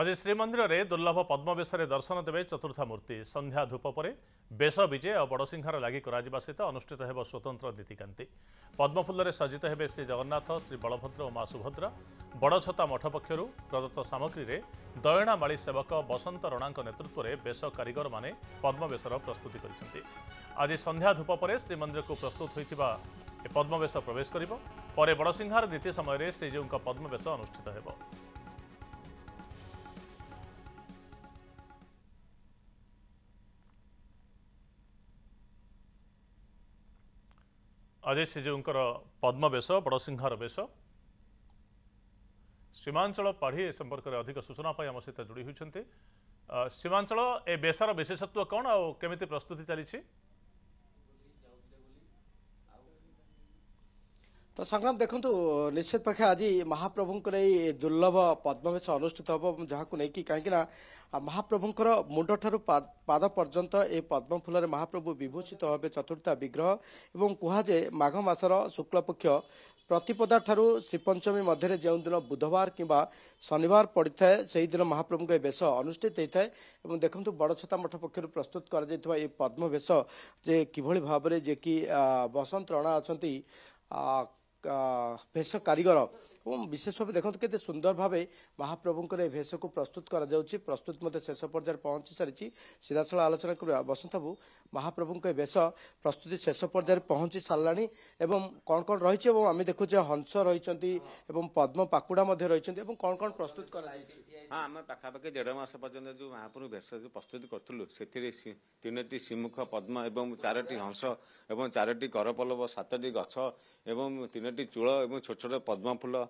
ଆଜି ଶ୍ରୀମନ୍ଦିରରେ ଦୁର୍ଲଭ ପଦ୍ମବେଶରେ ଦର୍ଶନ ଦେବେ ଚତୁର୍ଥ ମୂର୍ତ୍ତି ସନ୍ଧ୍ୟା ଧୂପ ପରେ ବେଶ ବିଜେ ଓ ବଡ଼ସିଂହାର ଲାଗି କରାଯିବା ସହିତ ଅନୁଷ୍ଠିତ ହେବ ସ୍ୱତନ୍ତ୍ର ନୀତିକାନ୍ତି ପଦ୍ମଫୁଲରେ ସଜ୍ଜିତ ହେବେ ଶ୍ରୀଜଗନ୍ନାଥ ଶ୍ରୀବଳଭଦ୍ର ଓ ମା ସୁଭଦ୍ରା ବଡ଼ଛତା ମଠ ପକ୍ଷରୁ ପ୍ରଦତ୍ତ ସାମଗ୍ରୀରେ ଦୟଣାମାଳି ସେବକ ବସନ୍ତ ରଣାଙ୍କ ନେତୃତ୍ୱରେ ବେଶ କାରିଗରମାନେ ପଦ୍ମବେଶର ପ୍ରସ୍ତୁତି କରିଛନ୍ତି ଆଜି ସନ୍ଧ୍ୟା ଧୂପ ପରେ ଶ୍ରୀମନ୍ଦିରକୁ ପ୍ରସ୍ତୁତ ହୋଇଥିବା ପଦ୍ମବେଶ ପ୍ରବେଶ କରିବ ପରେ ବଡ଼ସିଂହାର ଦ୍ୱିତୀୟ ସମୟରେ ଶ୍ରୀଜୀଉଙ୍କ ପଦ୍ମବେଶ ଅନୁଷ୍ଠିତ ହେବ ଆଜି ଶ୍ରୀଜୀଉଙ୍କର ପଦ୍ମବେଶ ବଡ଼ସିଂହର ବେଶ ସୀମାଞ୍ଚଳ ପାଢ଼ୀ ଏ ସମ୍ପର୍କରେ ଅଧିକ ସୂଚନା ପାଇଁ ଆମ ସହିତ ଯୋଡ଼ି ହୋଇଛନ୍ତି ସୀମାଞ୍ଚଳ ଏ ବେଶର ବିଶେଷତ୍ଵ କ'ଣ ଆଉ କେମିତି ପ୍ରସ୍ତୁତି ଚାଲିଛି ତ ସଂଗ୍ରାମ ଦେଖନ୍ତୁ ନିଶ୍ଚିତ ପକ୍ଷେ ଆଜି ମହାପ୍ରଭୁଙ୍କର ଏଇ ଦୁର୍ଲଭ ପଦ୍ମବେଶ ଅନୁଷ୍ଠିତ ହେବ ଯାହାକୁ ନେଇକି କାହିଁକି ନା ମହାପ୍ରଭୁଙ୍କର ମୁଣ୍ଡ ଠାରୁ ପାଦ ପର୍ଯ୍ୟନ୍ତ ଏ ପଦ୍ମ ଫୁଲରେ ମହାପ୍ରଭୁ ବିଭୂଷିତ ହେବେ ଚତୁର୍ଥା ବିଗ୍ରହ ଏବଂ କୁହାଯାଏ ମାଘ ମାସର ଶୁକ୍ଳପକ୍ଷ ପ୍ରତିପଦା ଠାରୁ ଶ୍ରୀପଞ୍ଚମୀ ମଧ୍ୟରେ ଯେଉଁଦିନ ବୁଧବାର କିମ୍ବା ଶନିବାର ପଡ଼ିଥାଏ ସେହିଦିନ ମହାପ୍ରଭୁଙ୍କ ଏ ବେଶ ଅନୁଷ୍ଠିତ ହୋଇଥାଏ ଏବଂ ଦେଖନ୍ତୁ ବଡ଼ଛତା ମଠ ପକ୍ଷରୁ ପ୍ରସ୍ତୁତ କରାଯାଇଥିବା ଏ ପଦ୍ମବେଶ ଯେ କିଭଳି ଭାବରେ ଯେ କି ବସନ୍ତ ରଣା ଅଛନ୍ତି ଭେଷ କାରିଗର विशेषभे देखि केत सुन्दर भाव को प्रस्तुत गराउँछ प्रस्तुत मत शेष पर्यावरण पहचिसारिस सिधासँग आलोचना बसन्तबु महाप्रभु प्रस्तुति शेष पर्यावे पहचिसारा कन कन्चे देखुछ हंस रहि पद्मपाकुडा कन् प्रस्तुत गराइ आम देढ मास जो महाप्रभु वेश प्रस्तुत गरि तिन सिमुख पद्म ए चारोट हंसम् चारोट गरपल्ब सतटि गछ एन चुलब छोट छोटो पद्मफुल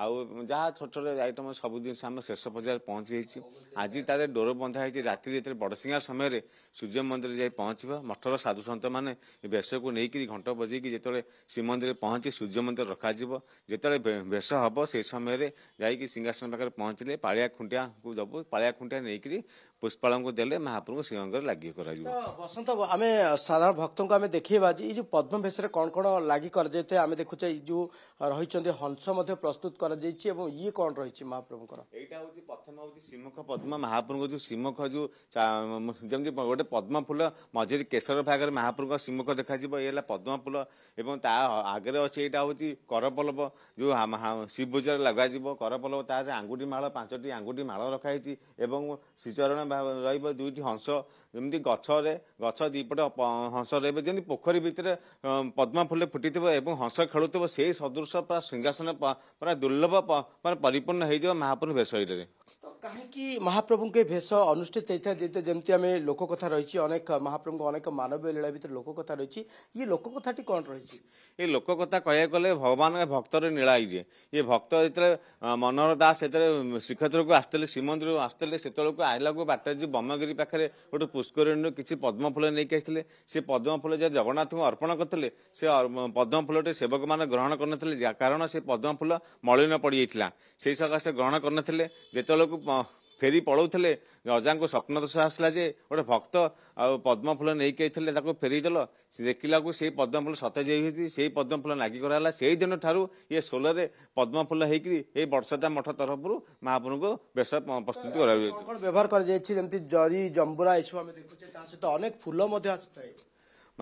ଆଉ ଯାହା ଛୋଟ ଛୋଟ ଆଇଟମ୍ ସବୁ ଜିନିଷ ଆମେ ଶେଷ ପର୍ଯ୍ୟାୟରେ ପହଞ୍ଚି ଯାଇଛି ଆଜି ତାର ଡୋର ବନ୍ଧା ହେଇଛି ରାତିରେ ଯେତେବେଳେ ବଡ଼ସିଂହା ସମୟରେ ସୂର୍ଯ୍ୟ ମନ୍ଦିର ଯାଇ ପହଞ୍ଚିବା ମଠର ସାଧୁସନ୍ତମାନେ ବେଶକୁ ନେଇକରି ଘଣ୍ଟ ବଜେଇକି ଯେତେବେଳେ ଶ୍ରୀମନ୍ଦିରରେ ପହଞ୍ଚି ସୂର୍ଯ୍ୟ ମନ୍ଦିର ରଖାଯିବ ଯେତେବେଳେ ବେଶ ହେବ ସେହି ସମୟରେ ଯାଇକି ସିଂହାସନ ପାଖରେ ପହଞ୍ଚିଲେ ପାଳିଆ ଖୁଣ୍ଟିଆକୁ ଦେବୁ ପାଳିଆ ଖୁଣ୍ଟିଆ ନେଇକରି ପୁଷ୍ପାଳଙ୍କୁ ଦେଲେ ମହାପ୍ରଭୁଙ୍କୁ ଶ୍ରୀଅଙ୍ଗରେ ଲାଗି କରାଯିବ ବସନ୍ତ ଆମେ ସାଧାରଣ ଭକ୍ତଙ୍କୁ ଆମେ ଦେଖେଇବା ଯେ ଏଇ ପଦ୍ମ ପଦ୍ମବେଶରେ କ'ଣ କ'ଣ ଲାଗି କରାଯାଇଥାଏ ଆମେ ଦେଖୁଛେ ଏଇ ଯେଉଁ ରହିଛନ୍ତି ହଂସ ମଧ୍ୟ ପ୍ରସ୍ତୁତ କରାଯାଇଛି ଏବଂ ଇଏ କଣ ରହିଛି ମହାପ୍ରଭୁଙ୍କର ଏଇଟା ହେଉଛି ପ୍ରଥମ ହେଉଛି ଶ୍ରୀମୁଖ ପଦ୍ମ ମହାପ୍ରଭୁଙ୍କ ଯେଉଁ ଶ୍ରୀମୁଖ ଯେଉଁ ଯେମିତି ଗୋଟେ ପଦ୍ମ ଫୁଲ ମଝିରେ କେଶର ଭାଗରେ ମହାପ୍ରଭୁଙ୍କ ଶ୍ରୀମୁଖ ଦେଖାଯିବ ଇଏ ହେଲା ପଦ୍ମ ଫୁଲ ଏବଂ ତା ଆଗରେ ଅଛି ଏଇଟା ହେଉଛି କରପଲବ ଯେଉଁ ଶିବପୂଜାରେ ଲଗାଯିବ କରପଲବ ତାର ଆଙ୍ଗୁଠି ମାଳ ପାଞ୍ଚଟି ଆଙ୍ଗୁଠି ମାଳ ରଖାଯାଇଛି ଏବଂ ଶ୍ରୀଚରଣ ରହିବ ଦୁଇଟି ହଂସ ଯେମିତି ଗଛରେ ଗଛ ଦୁଇପଟେ ହଂସ ରହିବ ଯେମିତି ପୋଖରୀ ଭିତରେ ପଦ୍ମ ଫୁଲ ଫୁଟିଥିବ ଏବଂ ହଂସ ଖେଳୁଥିବ ସେଇ ସଦୃଶ ପୁରା ସିଂହାସନ ପୁରା ଦୁର୍ଲଭ ମାନେ ପରିପୂର୍ଣ୍ଣ ହେଇଯିବ ମହାପ୍ରଭୁ ବେଶ ଏଇଟାରେ କାହିଁକି ମହାପ୍ରଭୁଙ୍କ ଏ ଭେଷ ଅନୁଷ୍ଠିତ ହେଇଥାଏ ଯେତେ ଯେମିତି ଆମେ ଲୋକକଥା ରହିଛି ଅନେକ ମହାପ୍ରଭୁଙ୍କ ଅନେକ ମାନବୀୟ ଲୀଳା ଭିତରେ ଲୋକକଥା ରହିଛି ଇଏ ଲୋକକଥାଟି କ'ଣ ରହିଛି ଏ ଲୋକକଥା କହିବାକୁ ଗଲେ ଭଗବାନ ଭକ୍ତରେ ନୀଳା ହେଇଯାଏ ଇଏ ଭକ୍ତ ଯେତେବେଳେ ମନୋହର ଦାସ ସେତେବେଳେ ଶ୍ରୀକ୍ଷେତ୍ରକୁ ଆସିଥିଲେ ଶ୍ରୀମନ୍ଦିରକୁ ଆସିଥିଲେ ସେତେବେଳକୁ ଆଇଲାକୁ ବାଟରେ ଯେଉଁ ବ୍ରହ୍ମଗିରି ପାଖରେ ଗୋଟେ ପୁଷ୍କରିଣୀରୁ କିଛି ପଦ୍ମ ଫୁଲ ନେଇକି ଆସିଥିଲେ ସେ ପଦ୍ମ ଫୁଲ ଯେ ଜଗନ୍ନାଥଙ୍କୁ ଅର୍ପଣ କରିଥିଲେ ସେ ପଦ୍ମ ଫୁଲଟି ସେବକମାନେ ଗ୍ରହଣ କରିନଥିଲେ କାରଣ ସେ ପଦ୍ମ ଫୁଲ ମଳି ମଳିନ ପଡ଼ିଯାଇଥିଲା ସେଇ ସକାଶେ ଗ୍ରହଣ କରିନଥିଲେ ଯେତେବେଳକୁ ଫେରି ପଳାଉଥିଲେ ଅଜାଙ୍କୁ ସ୍ୱପ୍ନ ଦୋଷ ଆସିଲା ଯେ ଗୋଟେ ଭକ୍ତ ଆଉ ପଦ୍ମଫୁଲ ନେଇକି ଆସିଥିଲେ ତାକୁ ଫେରେଇଦେଲ ଦେଖିଲାକୁ ସେଇ ପଦ୍ମଫୁଲ ସତେଜ ହେଇଯାଇଛି ସେଇ ପଦ୍ମଫୁଲ ନାଗି କରାହେଲା ସେଇ ଦିନ ଠାରୁ ଇଏ ଷୋଲରେ ପଦ୍ମଫୁଲ ହେଇକରି ଏଇ ବର୍ଷଦା ମଠ ତରଫରୁ ମହାପ୍ରଭୁଙ୍କୁ ବେଶ ପ୍ରସ୍ତୁତି କରାଯାଉଛି ବ୍ୟବହାର କରାଯାଇଛି ଯେମିତି ଜରି ଜମ୍ବୁରା ଏସବୁ ଆମେ ଦେଖୁଛେ ତା ସହିତ ଅନେକ ଫୁଲ ମଧ୍ୟ ଆସିଥାଏ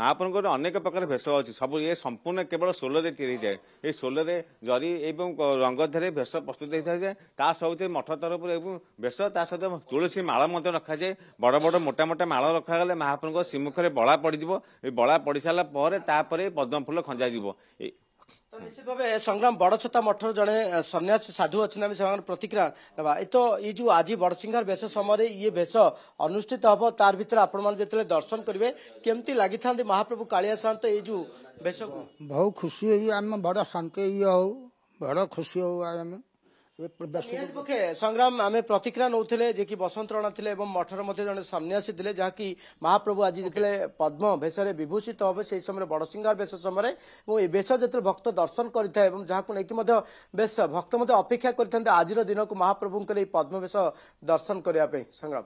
ମହାପ୍ରଭୁଙ୍କର ଅନେକ ପ୍ରକାର ଭେଷ ଅଛି ସବୁ ଏ ସମ୍ପୂର୍ଣ୍ଣ କେବଳ ସୋଲରେ ତିଆରି ହୋଇଥାଏ ଏ ସୋଲରେ ଜରି ଏବଂ ରଙ୍ଗ ଧରି ଭେଷ ପ୍ରସ୍ତୁତ ହୋଇଥାଏ ତା ସହିତ ମଠ ତରଫରୁ ଏବଂ ଭେଷ ତା ସହିତ ତୁଳସୀ ମାଳ ମଧ୍ୟ ରଖାଯାଏ ବଡ ବଡ଼ ମୋଟା ମୋଟା ମାଳ ରଖାଗଲେ ମହାପ୍ରଭୁଙ୍କ ଶ୍ରୀମୁଖରେ ବଳା ପଡ଼ିଯିବ ଏ ବଳା ପଡ଼ିସାରିଲା ପରେ ତାପରେ ପଦ୍ମ ଫୁଲ ଖଞ୍ଜାଯିବ ନିଶ୍ଚିତ ଭାବେ ସଂଗ୍ରାମ ବଡ଼ଛତା ମଠର ଜଣେ ସନ୍ନ୍ୟାସୀ ସାଧୁ ଅଛନ୍ତି ଆମେ ସେମାନଙ୍କର ପ୍ରତିକ୍ରିୟା ନେବା ଏ ତ ଏଇ ଯେଉଁ ଆଜି ବଡ଼ସିଂହାର ବେଶ ସମୟରେ ଇଏ ବେଶ ଅନୁଷ୍ଠିତ ହେବ ତାର ଭିତରେ ଆପଣମାନେ ଯେତେବେଳେ ଦର୍ଶନ କରିବେ କେମିତି ଲାଗିଥାନ୍ତି ମହାପ୍ରଭୁ କାଳିଆ ସାହାନ୍ତ ଏଇ ଯେଉଁ ବେଶକୁ ବହୁ ଖୁସି ହେଇ ଆମେ ବଡ଼ ଶାନ୍ତି ଇଏ ହଉ ବଡ଼ ଖୁସି ହଉ ଆମେ ସଂଗ୍ରାମ ଆମେ ପ୍ରତିକ୍ରିୟା ନେଉଥିଲେ ଯେ କି ବସନ୍ତ ରଣା ଥିଲେ ଏବଂ ମଠର ମଧ୍ୟ ଜଣେ ସନ୍ନ୍ୟାସୀ ଥିଲେ ଯାହାକି ମହାପ୍ରଭୁ ଆଜି ଯେତେବେଳେ ପଦ୍ମ ବେଶରେ ବିଭୂଷିତ ହେବେ ସେହି ସମୟରେ ବଡ଼ସିଂହାର ବେଶ ସମୟରେ ଏବଂ ଏ ବେଶ ଯେତେବେଳେ ଭକ୍ତ ଦର୍ଶନ କରିଥାଏ ଏବଂ ଯାହାକୁ ନେଇକି ମଧ୍ୟ ବେଶ ଭକ୍ତ ମଧ୍ୟ ଅପେକ୍ଷା କରିଥାନ୍ତି ଆଜିର ଦିନକୁ ମହାପ୍ରଭୁଙ୍କର ଏହି ପଦ୍ମ ବେଶ ଦର୍ଶନ କରିବା ପାଇଁ ସଂଗ୍ରାମ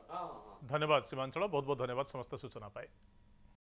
ଧନ୍ୟବାଦ ସୀମାଞ୍ଚଳ ବହୁତ ବହୁତ ଧନ୍ୟବାଦ ସମସ୍ତ ସୂଚନା ପାଇଁ